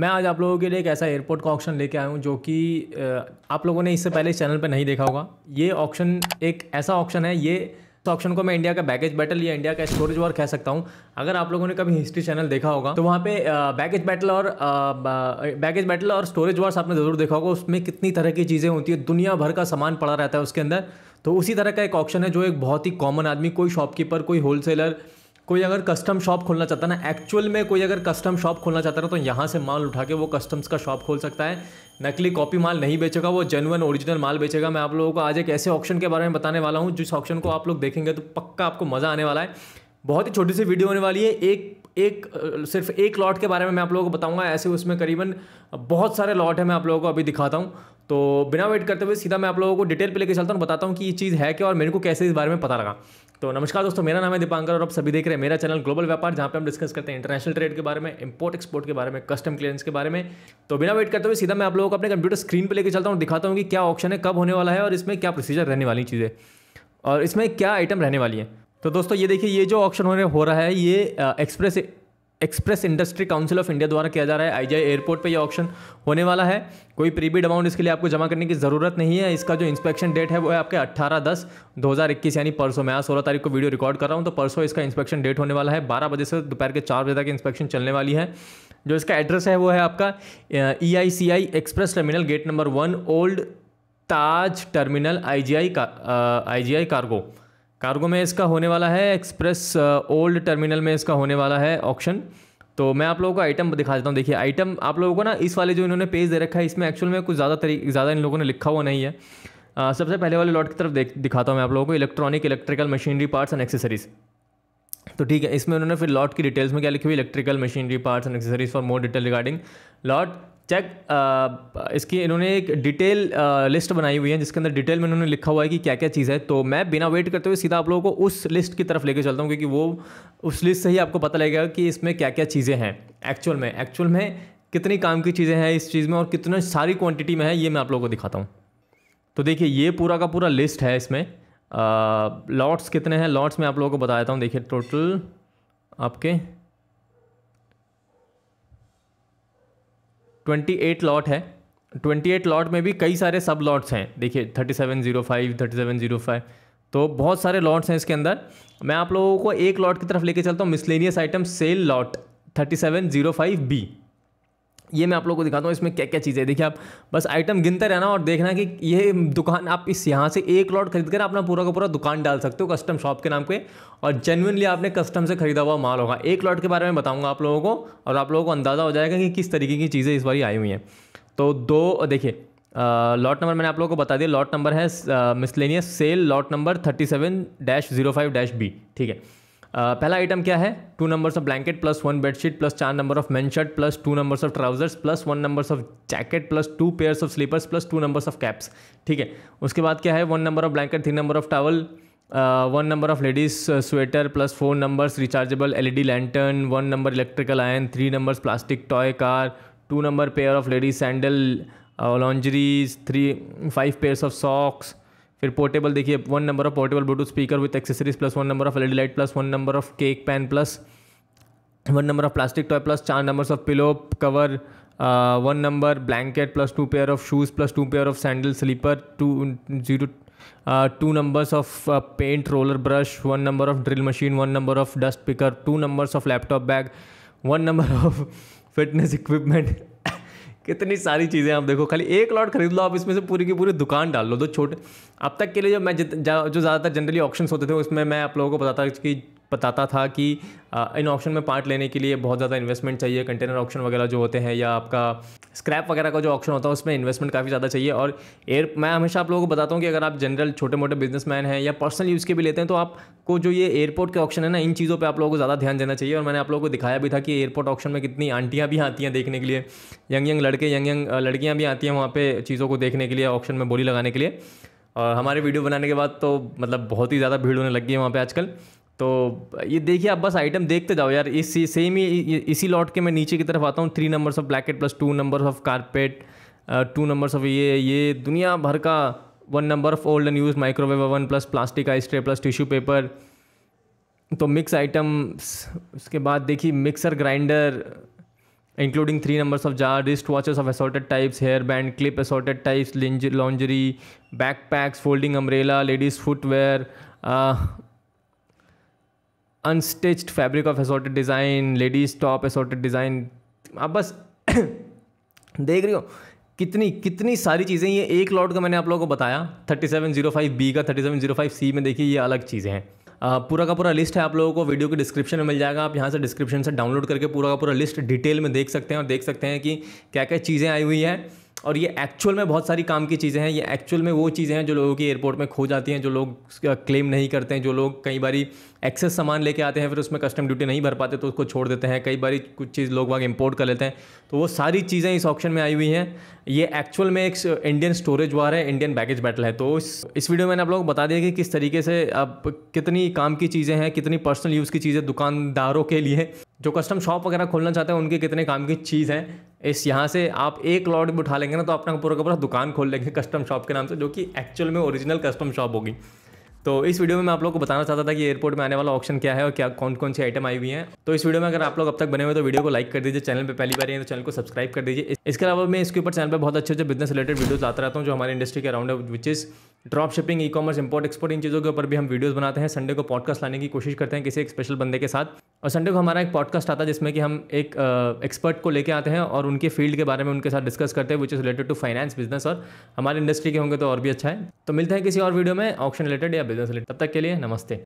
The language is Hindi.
मैं आज आप लोगों के लिए एक ऐसा एयरपोर्ट का ऑप्शन लेके आया हूँ जो कि आप लोगों ने इससे पहले इस चैनल पर नहीं देखा होगा ये ऑप्शन एक ऐसा ऑप्शन है ये इस ऑप्शन को मैं इंडिया का बैगेज बैटल या इंडिया का स्टोरेज वॉर कह सकता हूँ अगर आप लोगों ने कभी हिस्ट्री चैनल देखा होगा तो वहाँ पे बैगेज बैटल और बैगेज बैटल और स्टोरेज वॉर्स आपने ज़रूर देखा होगा उसमें कितनी तरह की चीज़ें होती है दुनिया भर का सामान पड़ा रहता है उसके अंदर तो उसी तरह का एक ऑप्शन है जो एक बहुत ही कॉमन आदमी कोई शॉपकीपर कोई होलसेलर कोई अगर कस्टम शॉप खोलना चाहता है ना एक्चुअल में कोई अगर कस्टम शॉप खोलना चाहता है तो यहाँ से माल उठा के वो कस्टम्स का शॉप खोल सकता है नकली कॉपी माल नहीं बेचेगा वो जेनुअन ओरिजिनल माल बेचेगा मैं आप लोगों को आज एक ऐसे ऑप्शन के बारे में बताने वाला हूँ जिस ऑप्शन को आप लोग देखेंगे तो पक्का आपको मज़ा आने वाला है बहुत ही छोटी सी वीडियो होने वाली है एक एक सिर्फ एक लॉट के बारे में मैं आप लोगों को बताऊंगा ऐसे उसमें करीबन बहुत सारे लॉट है मैं आप लोगों को अभी दिखाता हूँ तो बिना वेट करते हुए सीधा मैं आप लोगों को डिटेल पे लेके चलता हूँ बताता हूँ कि ये चीज़ है क्या और मेरे को कैसे इस बारे में पता लगा तो नमस्कार दोस्तों मेरा नाम है दीपांकर और आप सभी देख रहे हैं मेरा चैनल ग्लोबल व्यापार जहाँ पे हम डिस्कस करते हैं इंटरनेशनल ट्रेड के बारे में इंपोर्ट एक्सपोर्ट के बारे में कस्टम क्लियरेंस के बारे में तो बिना वेट करते हुए सीधा मैं आप लोगों को अपने कंप्यूटर स्क्रीन पर लेकर चलता हूँ दिखाता हूँ कि क्या ऑप्शन है कब होने वाला है और इसमें क्या प्रोसीजर रहने वाली चीज़ें और इसमें क्या आइटम रहने वाली है तो दोस्तों ये देखिए ये जो ऑप्शन होने हो रहा है ये express express industry council of India द्वारा किया जा रहा है आईजीआई एयरपोर्ट पे यह ऑप्शन होने वाला है कोई प्रीबिड अमाउंट इसके लिए आपको जमा करने की ज़रूरत नहीं है इसका जो इंस्पेक्शन डेट है वो है आपके 18 दस 2021 यानी परसों मैं आज सोलह तारीख को वीडियो रिकॉर्ड कर रहा हूँ तो परसों इसका इंस्पेक्शन डेट होने वाला है बारह बजे से दोपहर के चार बजे तक इंस्पेक्शन चलने वाली है जो इसका एड्रेस है वो है आपका E I C I express terminal gate number one old Taj terminal I G I का I G I cargo cargo में इसका होने वाला है एक्सप्रेस ओल्ड टर्मिनल में इसका होने वाला है ऑप्शन तो मैं आप लोगों को आइटम दिखा देता हूँ देखिए आइटम आप लोगों को ना इस वाले जो इन्होंने पेज दे रखा है इसमें एक्चुअल में कुछ ज़्यादा तरीके ज़्यादा इन लोगों ने लिखा हुआ नहीं है आ, सबसे पहले वाले लॉट की तरफ देख दिखाता हूँ मैं आप लोगों को electronic electrical machinery parts and accessories तो ठीक है इसमें उन्होंने फिर लॉट की डिटेल्स में क्या लिखी हुई electrical machinery parts and accessories for more detail regarding lot check इसकी इन्होंने एक डिटेल लिस्ट uh, बनाई हुई है जिसके अंदर डिटेल में इन्होंने लिखा हुआ है कि क्या क्या चीज़ है तो मैं बिना वेट करते हुए सीधा आप लोगों को उस लिस्ट की तरफ लेके चलता हूँ क्योंकि वो उस लिस्ट से ही आपको पता लगेगा कि इसमें क्या क्या चीज़ें हैं एक्चुअल में एक्चुअल में कितनी काम की चीज़ें हैं इस चीज़ में और कितने सारी क्वांटिटी में है ये मैं आप लोगों को दिखाता हूँ तो देखिए ये पूरा का पूरा लिस्ट है इसमें लॉट्स कितने हैं लॉट्स में आप लोगों को बता देता हूँ देखिए टोटल आपके ट्वेंटी एट लॉट है ट्वेंटी एट लॉट में भी कई सारे सब लॉट्स हैं देखिए thirty seven zero five thirty seven zero five तो बहुत सारे लॉट्स हैं इसके अंदर मैं आप लोगों को एक लॉट की तरफ लेके चलता हूँ miscellaneous item sale lot thirty seven zero five B ये मैं आप लोगों को दिखाता हूँ इसमें क्या क्या चीज़ें देखिए आप बस आइटम गिनते रहना और देखना कि ये दुकान आप इस यहाँ से एक लॉट खरीद कर अपना पूरा का पूरा दुकान डाल सकते हो कस्टम शॉप के नाम पे और जेनविनली आपने कस्टम से खरीदा हुआ माल होगा एक लॉट के बारे में बताऊँगा आप लोगों को और आप लोगों को अंदाज़ा हो जाएगा कि किस तरीके की चीज़ें इस बारी आई हुई हैं तो दो देखिए लॉट नंबर मैंने आप लोगों को बता दिया लॉट नंबर है miscellaneous sale lot number thirty seven dash zero five dash B ठीक है पहला आइटम क्या है two numbers of blanket plus one bedsheet plus चार number of man shirt plus two numbers of trousers plus one numbers of jacket plus two pairs of slippers plus two numbers of caps ठीक है उसके बाद क्या है one number of blanket three number of towel one number of ladies sweater plus four numbers rechargeable LED lantern one number electrical iron three numbers plastic toy car two number pair of ladies sandal lingeries three five pairs of socks फिर पोर्टेबल देखिए one number of portable Bluetooth speaker with accessories plus one number of L light plus one number of cake pan plus one number of plastic toy plus चार number of pillow cover one number blanket plus two pair of shoes plus two pair of sandal slipper two zero two numbers of paint roller brush one number of drill machine one number of dust picker two numbers of laptop bag one number of fitness equipment कितनी सारी चीज़ें आप देखो खाली एक लॉट खरीद लो आप इसमें से पूरी की पूरी दुकान डाल लो दो छोटे अब तक के लिए जो मैं जित जो ज़्यादातर जनरली ऑप्शन होते थे उसमें मैं आप लोगों को बताता कि बताता था कि इन ऑप्शन में पार्ट लेने के लिए बहुत ज़्यादा इन्वेस्टमेंट चाहिए कंटेनर ऑप्शन वगैरह जो होते हैं या आपका स्क्रैप वगैरह का जो ऑप्शन होता है उसमें इन्वेस्टमेंट काफ़ी ज़्यादा चाहिए और एयर मैं हमेशा आप लोगों को बताता हूँ कि अगर आप जनरल छोटे मोटे बिजनेसमैन हैं या पर्सनल यूज़ के भी लेते हैं तो आपको जो ये एयरपोर्ट के ऑप्शन है ना इन चीज़ों पर आप लोगों को ज़्यादा ध्यान देना चाहिए और मैंने आप लोगों को दिखाया भी था कि एयरपोर्ट ऑप्शन में कितनी आंटियाँ भी आती हैं देखने के लिए यंग यंग लड़के यंग यंग लड़कियाँ भी आती हैं वहाँ पर चीज़ों को देखने के लिए ऑप्शन में बोली लगाने के लिए और हमारे वीडियो बनाने के बाद तो मतलब बहुत ही ज़्यादा भीड़ होने लगी है वहाँ पे आजकल तो ये देखिए आप बस आइटम देखते जाओ यार इसी सेम ही इसी लॉट के मैं नीचे की तरफ आता हूँ three numbers of blanket plus two numbers of carpet two numbers of ये ये दुनिया भर का one number of old and used microwave oven plus plastic ice tray plus tissue paper तो मिक्स आइटम्स उसके बाद देखिए mixer grinder including three numbers of jar wrist watches of assorted types hair band clip assorted types lingerie backpacks folding umbrella ladies footwear unstitched fabric of एसोटेड design ladies top assorted design आप बस देख रही हो कितनी कितनी सारी चीज़ें ये एक लॉट का मैंने आप लोगों को बताया thirty seven zero five B का thirty seven zero five C में देखिए ये अलग चीज़ें हैं पूरा का पूरा लिस्ट है आप लोगों को वीडियो के डिस्क्रिप्शन में मिल जाएगा आप यहाँ से डिस्क्रिप्शन से डाउनलोड करके पूरा का पूरा लिस्ट डिटेल में देख सकते हैं और देख सकते हैं कि क्या क्या चीज़ें आई हुई हैं और ये एक्चुअल में बहुत सारी काम की चीज़ें हैं ये एक्चुअल में वो चीज़ें हैं जो लोगों की एयरपोर्ट में खो जाती हैं जो लोग क्लेम नहीं करते हैं जो लोग कई बारी एक्सेस सामान लेके आते हैं फिर उसमें कस्टम ड्यूटी नहीं भर पाते तो उसको छोड़ देते हैं कई बारी कुछ चीज़ लोग वहाँ इम्पोर्ट कर लेते हैं तो वो सारी चीज़ें इस ऑप्शन में आई हुई हैं ये एक्चुअल में एक इंडियन स्टोरेज वार है इंडियन बैगेज बैटल है तो इस इस वीडियो में मैंने आप लोगों को बता दिया कि किस तरीके से आप कितनी काम की चीज़ें हैं कितनी पर्सनल यूज़ की चीज़ें दुकानदारों के लिए जो कस्टम शॉप वगैरह खोलना चाहते हैं उनके कितने काम की चीज़ हैं इस यहाँ से आप एक लॉट भी उठा लेंगे ना तो अपना पूरा का पूरा दुकान खोल लेंगे कस्टम शॉप के नाम से जो कि एक्चुअल में ओरिजिनल कस्टम शॉप होगी तो इस वीडियो में मैं आप लोग को बताना चाहता था कि एयरपोर्ट में आने वाला ऑप्शन क्या है और क्या कौन कौन सी आइटम आई हुई हैं तो इस वीडियो में अगर आप लोग अब तक बने हुए तो वीडियो को लाइक कर दीजिए चैनल पे पहली बार हैं तो चैनल को सब्सक्राइब कर दीजिए इसके अलावा मैं इसके ऊपर चैनल पर बहुत अच्छे अच्छे बिजनेस रिलेटेड वीडियोज आता रहता हूँ जो हमारे इंडस्ट्री के अराउंड है which is drop shipping e-commerce import export इन चीज़ों के ऊपर भी हम वीडियोस बनाते हैं संडे को पॉडकास्ट लाने की कोशिश करते हैं किसी एक स्पेशल बंदे के साथ और संडे को हमारा एक पॉडकास्ट आता है जिसमें कि हम एक एक्सपर्ट को लेके आते हैं और उनके फील्ड के बारे में उनके साथ डिस्कस करते हैं which is related to finance business और हमारे इंडस्ट्री के होंगे तो और भी अच्छा है तो मिलते हैं किसी और वीडियो में ऑप्शन रिलेटेड या बिजनेस रिलेटेड तब तक के लिए नमस्ते